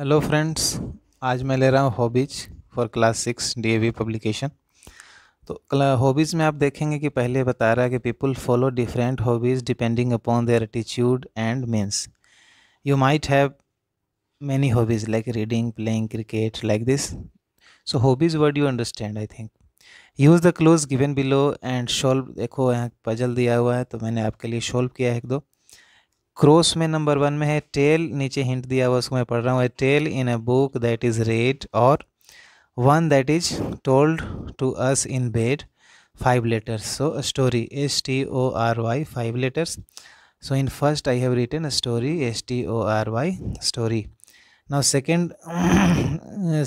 Hello friends आज मैं ले रहा हूँ hobbies for class six DAV publication तो हॉबीज़ में आप देखेंगे कि पहले बता रहा है कि people follow different hobbies depending upon their attitude and means you might have many hobbies like reading playing cricket like this so hobbies word you understand I think use the clues given below and solve देखो यहाँ puzzle दिया हुआ है तो मैंने आपके लिए शॉल्व किया है एक दो क्रोस में नंबर वन में है टेल नीचे हिंट दिया हुआ उसको मैं पढ़ रहा हूँ tale in a book that is read और one that is told to us in bed five letters so story S T O R Y five letters so in first I have written a story S T O R Y story now second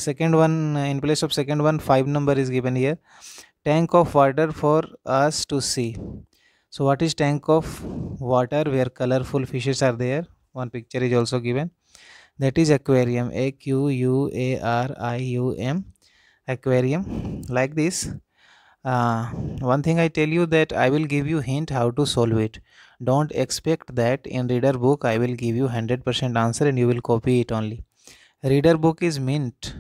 second one in place of second one five number is given here tank of water for us to see so what is tank of water where colorful fishes are there one picture is also given that is aquarium a q u a r i u m aquarium like this uh, one thing i tell you that i will give you hint how to solve it don't expect that in reader book i will give you 100% answer and you will copy it only reader book is meant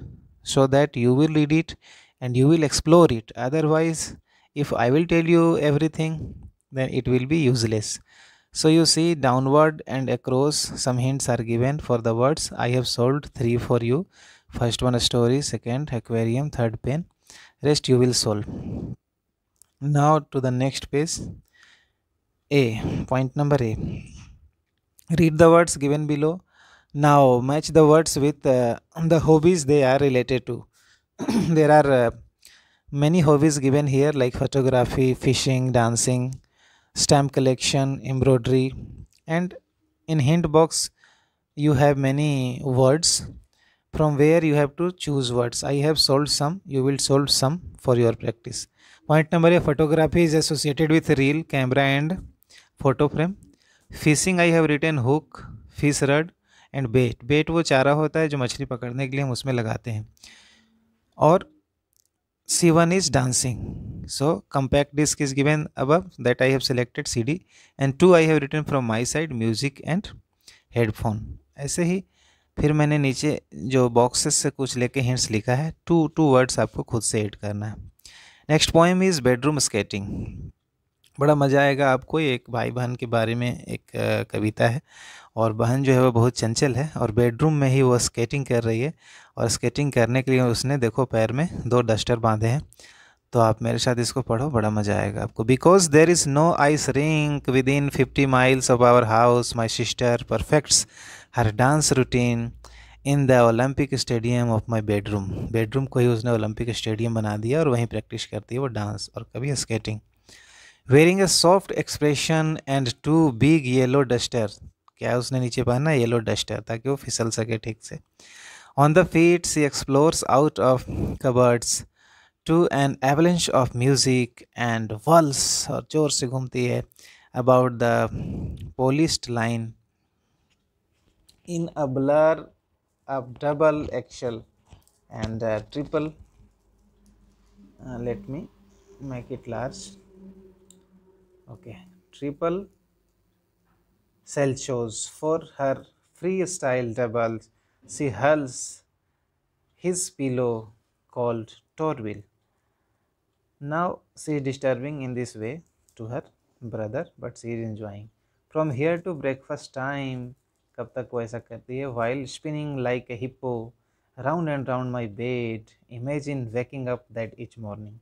so that you will read it and you will explore it otherwise if i will tell you everything then it will be useless so you see downward and across some hints are given for the words i have solved three for you first one story second aquarium third pen rest you will solve now to the next page a point number a read the words given below now match the words with uh, the hobbies they are related to there are uh, many hobbies given here like photography fishing dancing stamp collection embroidery and in hint box you have many words from where you have to choose words i have solved some you will solve some for your practice point number a photography is associated with reel camera and photo frame fishing i have written hook fish rod and bait bait वो चारा होता है जो मछली पकड़ने के लिए हम उसमें लगाते हैं और C1 is dancing. So compact disc is given above that I have selected CD and two I have written from my side music and headphone. ऐसे ही फिर मैंने नीचे जो boxes से कुछ लेके hints लिखा है two two words आपको खुद से add करना है Next poem is bedroom skating. बड़ा मज़ा आएगा आपको एक भाई बहन के बारे में एक कविता है और बहन जो है वो बहुत चंचल है और बेडरूम में ही वो स्केटिंग कर रही है और स्केटिंग करने के लिए उसने देखो पैर में दो डस्टर बांधे हैं तो आप मेरे साथ इसको पढ़ो बड़ा मज़ा आएगा आपको because there is no ice rink within fifty miles of our house my sister perfects her dance routine in the Olympic stadium of my bedroom bedroom को ही उसने ओलंपिक स्टेडियम बना दिया और वहीं प्रैक्टिस करती है वो डांस और कभी skating wearing a soft expression and two big yellow duster क्या है उसने नीचे पहना येलो डस्ट है ताकि वो फिसल सके ठीक से on the feet she explores out of cupboards to an avalanche of music and whirls और जोर से घूमती है about the polished line in a blur अब double axle and triple triple uh, it large okay triple salchows for her freestyle double she hurls his pillow called Torvill now she is disturbing in this way to her brother but she is enjoying from here to breakfast time कब तक वो ऐसा करती है while spinning like a hippo round and round my bed imagine waking up that each morning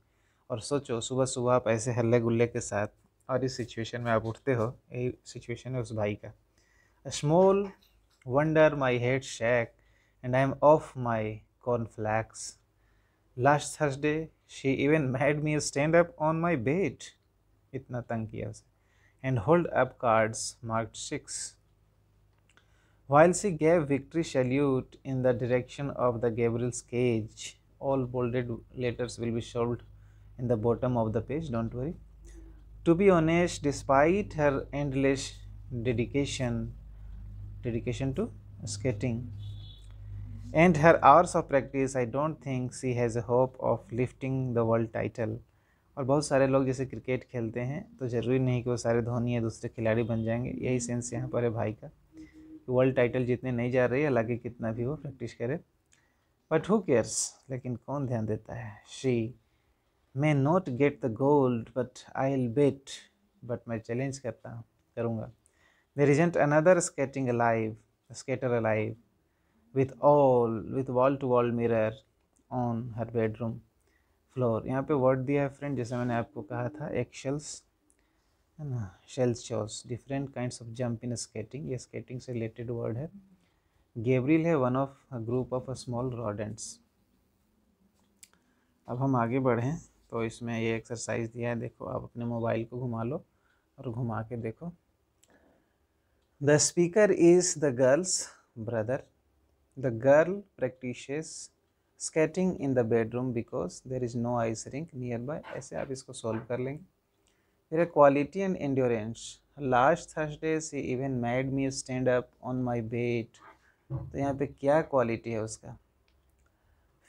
और सोचो सुबह सुबह आप ऐसे हल्ले गुल्ले के साथ और इस सिचुएशन में आप उठते हो ये सिचुएशन है उस भाई का a small wonder my head shake and I am off my cornflakes last Thursday she even made me stand up on my bed इतना तंग किया उसे and hold up cards mark six while she gave victory salute in the direction of the gerbils cage all bolded letters will be शोल्ड in the bottom of the page don't worry To be honest, despite her endless dedication, dedication to skating, and her hours of practice, I don't think she has a hope of lifting the world title. और बहुत सारे लोग जैसे cricket खेलते हैं तो ज़रूरी नहीं कि वो सारे धोनी या दूसरे खिलाड़ी बन जाएंगे यही सेंस यहाँ पर है भाई का वर्ल्ड टाइटल जीतने नहीं जा रही है हालांकि कितना भी वो प्रैक्टिस करे बट हु केयर्स लेकिन कौन ध्यान देता है she may not get the gold but I will bet but मैं चैलेंज करता हूँ करूँगा there isn't another skating alive skater alive with all with wall to wall mirror on her bedroom floor यहाँ पे वर्ड दिया है friend जैसे मैंने आपको कहा था एक्शल्स है ना salchows different kind of jump in skating ये स्केटिंग से रिलेटेड वर्ड है गेब्रियल है one of group of small rodents अब हम आगे बढ़ें तो इसमें ये एक्सरसाइज दिया है देखो आप अपने मोबाइल को घुमा लो और घुमा के देखो the speaker is the girl's brother the girl practise skating in the bedroom because there is no ice rink nearby ऐसे आप इसको सॉल्व कर लेंगे फिर quality and endurance last Thursday से even made me stand up on my bed तो यहाँ पे क्या क्वालिटी है उसका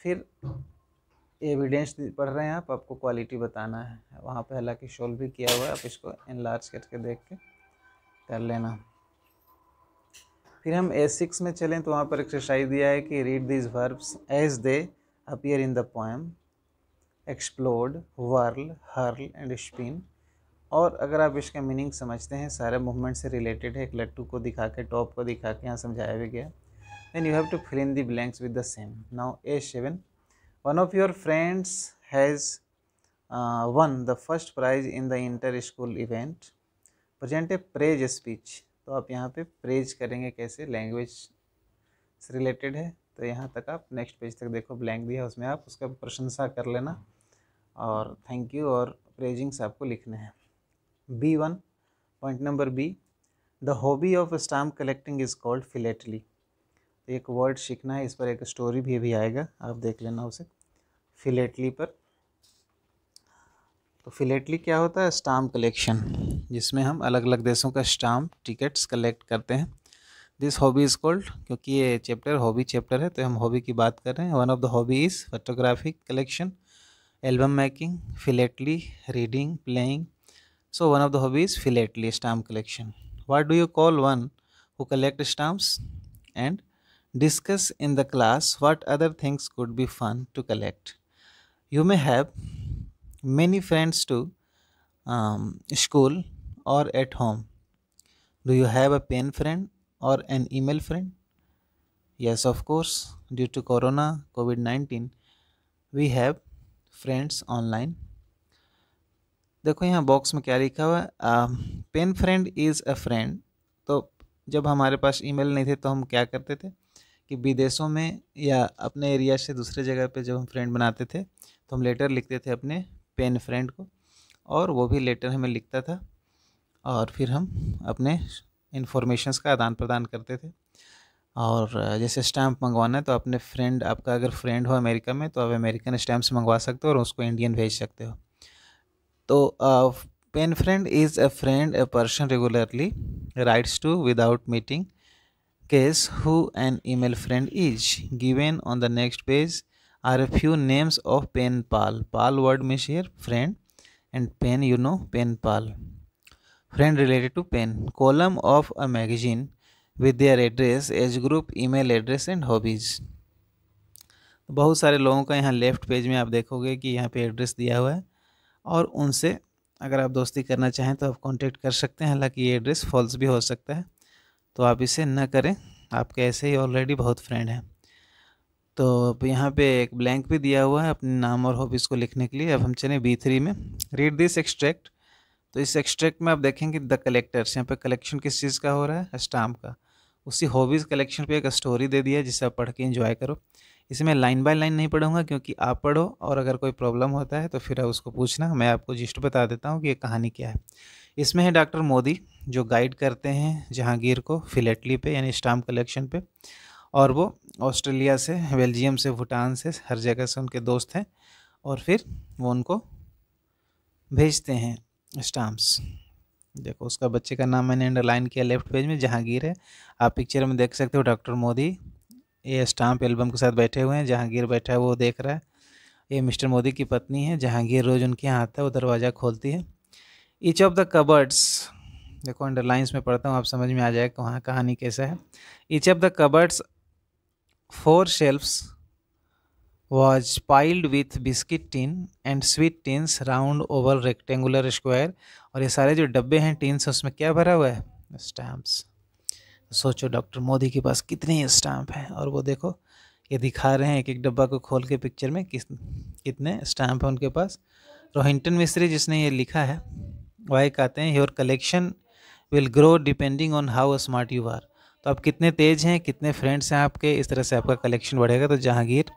फिर एविडेंस पढ़ रहे हैं आप आपको क्वालिटी बताना है वहाँ पे हालांकि शोल भी किया हुआ है आप इसको इन लार्ज करके देख के कर लेना फिर हम ए सिक्स में चलें तो वहाँ पर एक्सरसाइज दिया है कि read these verbs as they appear in the poem explored whirl hurl and spin और अगर आप इसका मीनिंग समझते हैं सारे मूवमेंट से रिलेटेड है एक लट्टू को दिखा के टॉप को दिखा के यहाँ समझाया भी गया then you have to fill in the blanks with the same now A seven one of your friends has won the first prize in the inter school event present a praise speech तो आप यहाँ पे praise करेंगे कैसे language से related है तो यहाँ तक आप नेक्स्ट पेज तक देखो ब्लैंक दिया उसमें आप उसका प्रशंसा कर लेना और थैंक यू और प्रेजिंग्स आपको लिखने हैं B one point number B the hobby of stamp collecting is called philately तो एक वर्ड सीखना है इस पर एक स्टोरी भी अभी आएगा आप देख लेना उसे फिलेटली पर तो फिलेटली क्या होता है स्टाम्प कलेक्शन जिसमें हम अलग अलग देशों का स्टाम्प टिकट्स कलेक्ट करते हैं दिस हॉबी इज़ कॉल्ड क्योंकि ये चैप्टर हॉबी चैप्टर है तो हम हॉबी की बात कर रहे हैं one of the hobby is photographic collection album making philately reading playing so one of the hobby is philately stamp collection what do you call one who collect stamps and Discuss in the class what other things could be fun to collect. You may have many friends to um, school or at home. Do you have a pen friend or an email friend? Yes, of course. Due to Corona COVID 19, we have friends online देखो यहाँ box में क्या लिखा हुआ है pen friend is a friend तो जब हमारे पास ईमेल नहीं थे तो हम क्या करते थे कि विदेशों में या अपने एरिया से दूसरे जगह पे जब हम फ्रेंड बनाते थे तो हम लेटर लिखते थे अपने पेन फ्रेंड को और वो भी लेटर हमें लिखता था और फिर हम अपने इन्फॉर्मेशंस का आदान प्रदान करते थे और जैसे स्टैम्प मंगवाना है तो अपने फ्रेंड आपका अगर फ्रेंड हो अमेरिका में तो आप अमेरिकन स्टैम्प्स मंगवा सकते हो और उसको इंडियन भेज सकते हो तो pen friend is a friend a person regularly writes to without meeting case who an email friend is given on the next page are a few names of pen pal pal word means here friend and pen you know pen pal friend related to pen column of a magazine with their address age group email address and hobbies बहुत सारे लोगों का यहाँ left page में आप देखोगे कि यहाँ पे एड्रेस दिया हुआ है और उनसे अगर आप दोस्ती करना चाहें तो आप कांटेक्ट कर सकते हैं हालांकि ये एड्रेस फॉल्स भी हो सकता है तो आप इसे ना करें आपके ऐसे ही ऑलरेडी बहुत फ्रेंड हैं तो अब यहाँ पे एक ब्लैंक भी दिया हुआ है अपने नाम और हॉबीज़ को लिखने के लिए अब हम चले बी थ्री में रीड दिस एक्सट्रैक्ट तो इस एक्सट्रैक्ट में आप देखेंगे द कलेक्टर्स यहाँ पे कलेक्शन किस चीज़ का हो रहा है स्टाम्प का उसी हॉबीज़ कलेक्शन पे एक स्टोरी दे दिया है जिसे आप पढ़ के इंजॉय करो इसे मैं लाइन बाय लाइन नहीं पढ़ूंगा क्योंकि आप पढ़ो और अगर कोई प्रॉब्लम होता है तो फिर उसको पूछना मैं आपको जिस्ट बता देता हूँ कि ये कहानी क्या है इसमें है डॉक्टर मोदी जो गाइड करते हैं जहांगीर को फिलेटली पे यानी स्टाम्प कलेक्शन पे और वो ऑस्ट्रेलिया से बेल्जियम से भूटान से हर जगह से उनके दोस्त हैं और फिर वो उनको भेजते हैं स्टाम्प्स देखो उसका बच्चे का नाम मैंने अंडरलाइन किया लेफ्ट पेज में जहांगीर है आप पिक्चर में देख सकते हो डॉक्टर मोदी ये स्टाम्प एल्बम के साथ बैठे हुए हैं जहांगीर बैठा है वो देख रहा है ये मिस्टर मोदी की पत्नी है जहांगीर रोज़ उनके यहाँ आता है वो दरवाज़ा खोलती है ईच ऑफ द कबर्ड्स देखो अंडरलाइंस में पढ़ता हूँ आप समझ में आ जाए वहाँ कहानी कैसा है each of the cupboards four shelves was piled with biscuit tin and sweet tins round oval rectangular square और ये सारे जो डब्बे हैं टिन्स उसमें क्या भरा हुआ है स्टैम्प्स सोचो डॉक्टर मोदी के पास कितने स्टैम्प हैं और वो देखो ये दिखा रहे हैं एक एक डब्बा को खोल के पिक्चर में किस कितने स्टैम्प हैं उनके पास रोहिंटन मिस्त्री जिसने ये लिखा है वाई कहते हैं your collection will grow depending on how smart you are तो आप कितने तेज़ हैं कितने फ्रेंड्स हैं आपके इस तरह से आपका कलेक्शन बढ़ेगा तो जहांगीर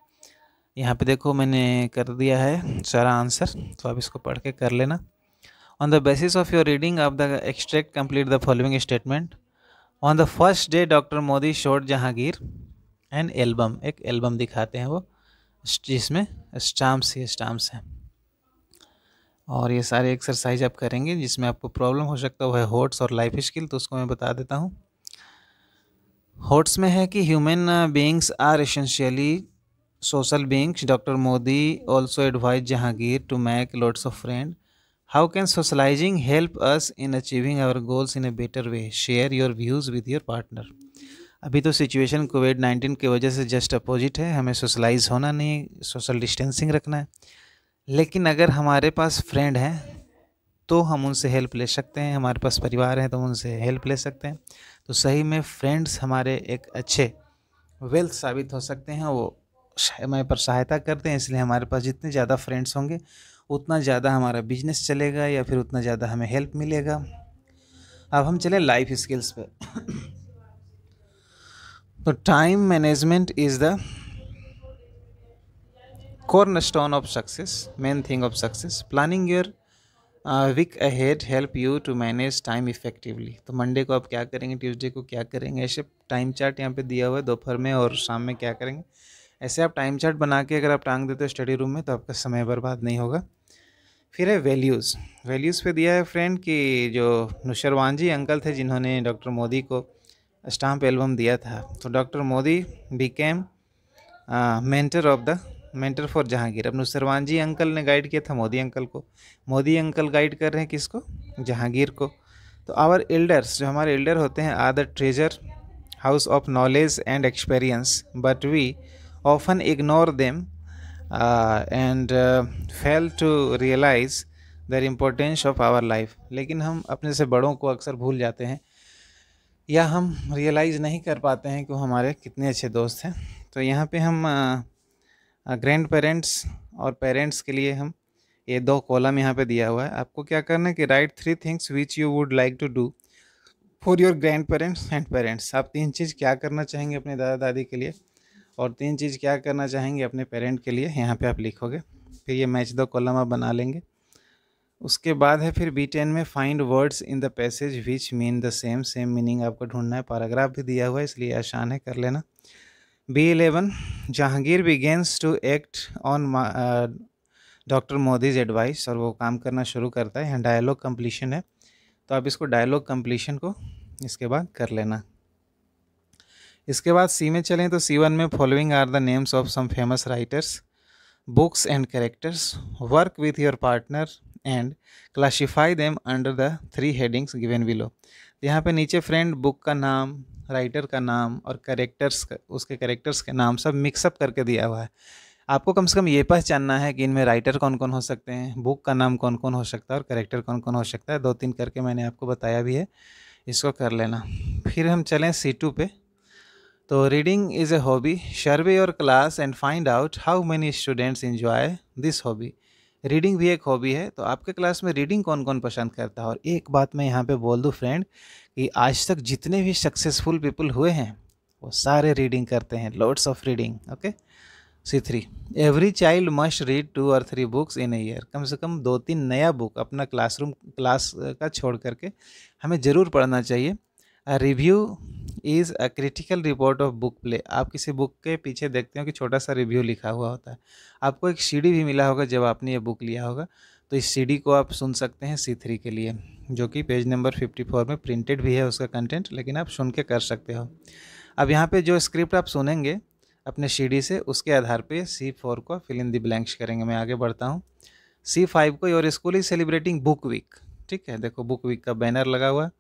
यहाँ पे देखो मैंने कर दिया है सारा आंसर तो आप इसको पढ़ के कर लेना on the basis of your reading of the extract complete the following statement on the first day doctor Modi showed Jehangir and album एक एल्बम दिखाते हैं वो जिसमें स्टाम्प्स ही स्टाम्प्स हैं और ये सारे एक्सरसाइज आप करेंगे जिसमें आपको प्रॉब्लम हो सकता है वह होट्स और लाइफ स्किल तो उसको मैं बता देता हूँ होट्स में है कि human beings are essentially social beings doctor Modi also advise Jehangir to make lots of friend how can socialising help us in achieving our goals in a better way share your views with your partner अभी तो situation Covid nineteen की वजह से just opposite है हमें socialise होना नहीं social distancing रखना है लेकिन अगर हमारे पास फ्रेंड हैं तो हम उनसे हेल्प ले सकते हैं हमारे पास परिवार हैं तो उनसे हेल्प ले सकते हैं तो सही में फ्रेंड्स हमारे एक अच्छे वेल्थ साबित हो सकते हैं वो समय पर सहायता करते हैं इसलिए हमारे पास जितने ज़्यादा फ्रेंड्स होंगे उतना ज़्यादा हमारा बिजनेस चलेगा या फिर उतना ज़्यादा हमें हेल्प मिलेगा अब हम चले लाइफ स्किल्स पर तो time management is the cornerstone of success main thing of success planning your week ahead help you to manage time effectively तो मंडे को आप क्या करेंगे ट्यूसडे को क्या करेंगे ऐसे टाइम चार्ट यहाँ पे दिया हुआ है दोपहर में और शाम में क्या करेंगे ऐसे आप टाइम चार्ट बना के अगर आप टांग देते हो स्टडी रूम में तो आपका समय बर्बाद नहीं होगा फिर है वैल्यूज़ वैल्यूज़ पे दिया है फ्रेंड कि जो नुशरवान जी अंकल थे जिन्होंने डॉक्टर मोदी को स्टाम्प एल्बम दिया था तो doctor Modi became mentor of the mentor for Jahangir अब नुसरवान जी अंकल ने गाइड किया था मोदी अंकल को मोदी अंकल गाइड कर रहे हैं किसको जहांगीर को तो आवर एल्डर्स जो हमारे एल्डर होते हैं are the treasure house of knowledge and experience but we often ignore them and fail to realise the importance of our life लेकिन हम अपने से बड़ों को अक्सर भूल जाते हैं या हम रियलाइज़ नहीं कर पाते हैं कि वो हमारे कितने अच्छे दोस्त हैं तो यहाँ पे हम uh, ग्रैंड पेरेंट्स और पेरेंट्स के लिए हम ये दो कॉलम यहाँ पे दिया हुआ है आपको क्या करना है कि write three things which you would like to do for your grandparents and parents आप तीन चीज़ क्या करना चाहेंगे अपने दादा दादी के लिए और तीन चीज़ क्या करना चाहेंगे अपने पेरेंट के लिए यहाँ पे आप लिखोगे फिर ये मैच दो कॉलम आप बना लेंगे उसके बाद है फिर बी टेन में find words in the passage which mean the same same meaning आपको ढूंढना है पैराग्राफ भी दिया हुआ है इसलिए आसान है कर लेना B eleven Jehangir begins to act on doctor Modi's advice और वो काम करना शुरू करता है यहाँ डायलॉग कम्प्लीशन है तो आप इसको डायलॉग कम्प्लीशन को इसके बाद कर लेना इसके बाद सी में चलें तो सी वन में following are the names of some famous writers books and characters work with your partner and classify under the three headings given given below तो यहाँ पे नीचे फ्रेंड बुक का नाम राइटर का नाम और करेक्टर्स उसके करेक्टर्स के नाम सब मिक्सअप करके दिया हुआ है आपको कम से कम ये पहचानना है कि इनमें राइटर कौन कौन हो सकते हैं बुक का नाम कौन कौन हो सकता है और करेक्टर कौन कौन हो सकता है दो तीन करके मैंने आपको बताया भी है इसको कर लेना फिर हम चलें सी टू पे तो reading is a hobby survey your class and find out how many students enjoy this hobby reading भी एक हॉबी है तो आपके क्लास में रीडिंग कौन कौन पसंद करता है और एक बात मैं यहाँ पे बोल दूँ फ्रेंड कि आज तक जितने भी सक्सेसफुल पीपल हुए हैं वो सारे रीडिंग करते हैं lords of reading okay C three every child must read two और three books in a year कम से कम दो तीन नया बुक अपना क्लासरूम क्लास का छोड़ करके हमें ज़रूर पढ़ना चाहिए review is a critical report of book play आप किसी बुक के पीछे देखते हो कि छोटा सा रिव्यू लिखा हुआ होता है आपको एक सीडी भी मिला होगा जब आपने ये बुक लिया होगा तो इस सीडी को आप सुन सकते हैं सी थ्री के लिए जो कि पेज नंबर फिफ्टी फोर में प्रिंटेड भी है उसका कंटेंट लेकिन आप सुन के कर सकते हो अब यहाँ पे जो स्क्रिप्ट आप सुनेंगे अपने सीडी से उसके आधार पे सी फोर को फिल इन दी ब्लैंक्स करेंगे मैं आगे बढ़ता हूँ सी फाइव को your school is celebrating book week ठीक है देखो बुक वीक का बैनर लगा हुआ है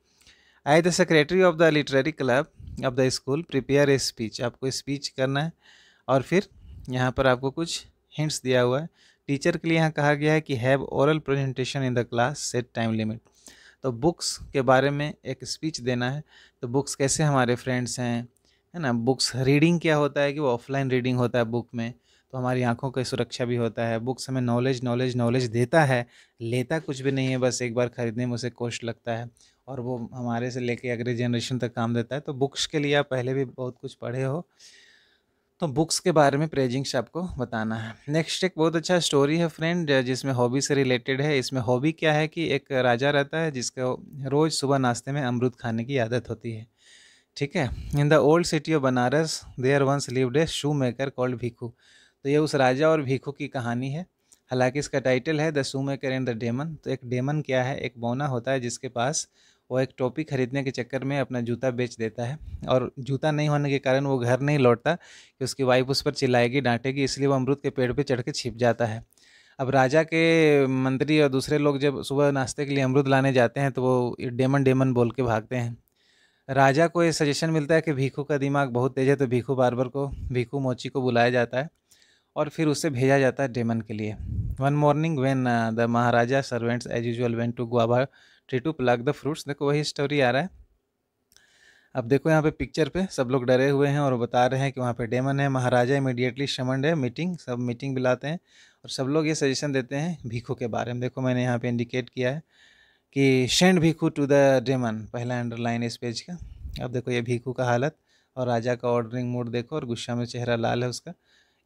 I the secretary of the literary club of the school prepare a speech आपको स्पीच करना है और फिर यहाँ पर आपको कुछ हिंट्स दिया हुआ है टीचर के लिए यहाँ कहा गया है कि have oral presentation in the class set time limit तो बुक्स के बारे में एक स्पीच देना है तो बुक्स कैसे हमारे फ्रेंड्स हैं है ना बुक्स रीडिंग क्या होता है कि वो ऑफलाइन रीडिंग होता है बुक में तो हमारी आंखों की सुरक्षा भी होता है बुक्स हमें नॉलेज नॉलेज नॉलेज देता है लेता कुछ भी नहीं है बस एक बार ख़रीदने में उसे कोस्ट लगता है और वो हमारे से लेके अगले जनरेशन तक काम देता है तो बुक्स के लिए आप पहले भी बहुत कुछ पढ़े हो तो बुक्स के बारे में प्रेजिंग्स आपको बताना है नेक्स्ट एक बहुत अच्छा स्टोरी है फ्रेंड जिसमें हॉबी से रिलेटेड है इसमें हॉबी क्या है कि एक राजा रहता है जिसको रोज़ सुबह नाश्ते में अमरूद खाने की आदत होती है ठीक है in the old city of Banaras there once lived a shoemaker called Bhikhu तो ये उस राजा और भीखू की कहानी है हालांकि इसका टाइटल है the shoemaker and the demon तो एक डेमन क्या है एक बौना होता है जिसके पास वो एक टोपी खरीदने के चक्कर में अपना जूता बेच देता है और जूता नहीं होने के कारण वो घर नहीं लौटता कि उसकी वाइफ उस पर चिल्लाएगी डांटेगी इसलिए वो अमरूद के पेड़ पर पे चढ़ के छिप जाता है अब राजा के मंत्री और दूसरे लोग जब सुबह नाश्ते के लिए अमरूद लाने जाते हैं तो वो डेमन डेमन बोल के भागते हैं राजा को ये सजेशन मिलता है कि भीखू का दिमाग बहुत तेज है तो भीखू बार को भीखू मोची को बुलाया जाता है और फिर उसे भेजा जाता है डेमन के लिए one morning when the Maharaja servants as usual went to guava tree to pluck the fruits देखो वही स्टोरी आ रहा है अब देखो यहाँ पे पिक्चर पे सब लोग डरे हुए हैं और बता रहे हैं कि वहाँ पे डेमन है महाराजा इमीडिएटली शमंड है मीटिंग सब मीटिंग बुलाते हैं और सब लोग ये सजेशन देते हैं भीखू के बारे में देखो मैंने यहाँ पे इंडिकेट किया है कि said Bhikhu to the demon पहला अंडरलाइन इस पेज का अब देखो ये भीखू का हालत और राजा का ऑर्डरिंग मूड देखो और गुस्सा में चेहरा लाल है उसका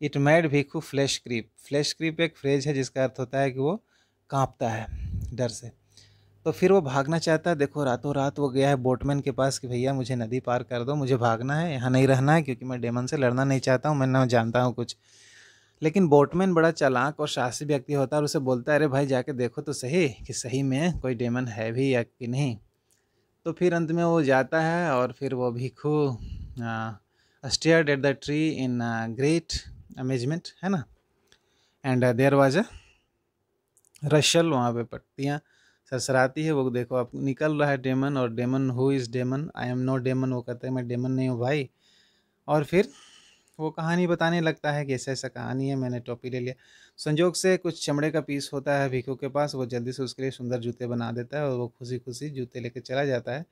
it made Bhikhu flesh creep flesh creep एक फ्रेज है जिसका अर्थ होता है कि वो काँपता है डर से तो फिर वो भागना चाहता है देखो रातों रात वो गया है बोटमैन के पास कि भैया मुझे नदी पार कर दो मुझे भागना है यहाँ नहीं रहना है क्योंकि मैं डेमन से लड़ना नहीं चाहता हूँ मैं ना जानता हूँ कुछ लेकिन बोटमैन बड़ा चलाक और साहसी व्यक्ति होता है और उसे बोलता है अरे भाई जाके देखो तो सही कि सही में कोई डेमन है भी या कि नहीं तो फिर अंत में वो जाता है और फिर वो Bhikhu stare at the tree in great amazement है ना and there was a rustle वहाँ पे पटतियाँ सरसराती है वो देखो आप निकल रहा है डेमन और demon who is demon I am no demon वो कहते हैं मैं डेमन नहीं हूँ भाई और फिर वो कहानी बताने लगता है कि ऐसा ऐसा कहानी है मैंने टोपी ले लिया संजोग से कुछ चमड़े का पीस होता है भिखू के पास वो जल्दी से उसके लिए सुंदर जूते बना देता है और वो खुशी खुशी जूते कर चला जाता है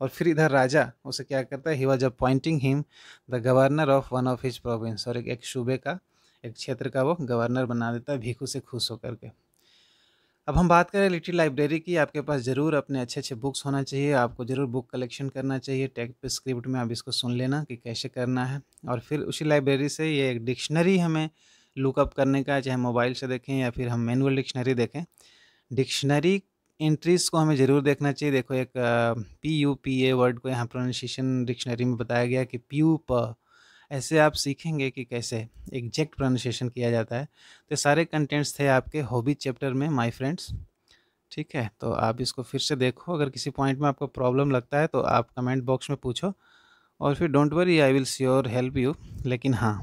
और फिर इधर राजा उसे क्या करता है he was appointing him the governor of one of his province और एक, एक सूबे का एक क्षेत्र का वो गवर्नर बना देता है भिखू से खुश होकर के अब हम बात करें लिटिल लाइब्रेरी की आपके पास ज़रूर अपने अच्छे अच्छे बुक्स होना चाहिए आपको ज़रूर बुक कलेक्शन करना चाहिए टेक्स्ट स्क्रिप्ट में आप इसको सुन लेना कि कैसे करना है और फिर उसी लाइब्रेरी से ये एक डिक्शनरी हमें लुकअप करने का चाहे मोबाइल से देखें या फिर हम मैनुअल डिक्शनरी देखें डिक्शनरी एंट्रीज़ को हमें ज़रूर देखना चाहिए देखो एक P U P A word को यहाँ प्रोनाउंसिएशन डिक्शनरी में बताया गया कि प्यू प ऐसे आप सीखेंगे कि कैसे एग्जैक्ट प्रोनाउंसिएशन किया जाता है तो सारे कंटेंट्स थे आपके हॉबी चैप्टर में माय फ्रेंड्स ठीक है तो आप इसको फिर से देखो अगर किसी पॉइंट में आपको प्रॉब्लम लगता है तो आप कमेंट बॉक्स में पूछो और फिर don't worry I will sure help you लेकिन हाँ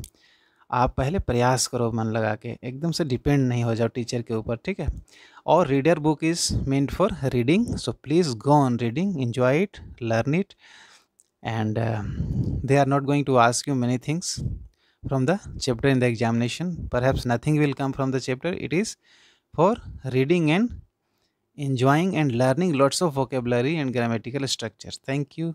आप पहले प्रयास करो मन लगा के एकदम से डिपेंड नहीं हो जाओ टीचर के ऊपर ठीक है और reader book is meant for reading so please go on reading enjoy it learn it and uh, they are not going to ask you many things from the chapter in the examination perhaps nothing will come from the chapter it is for reading and enjoying and learning lots of vocabulary and grammatical structure thank you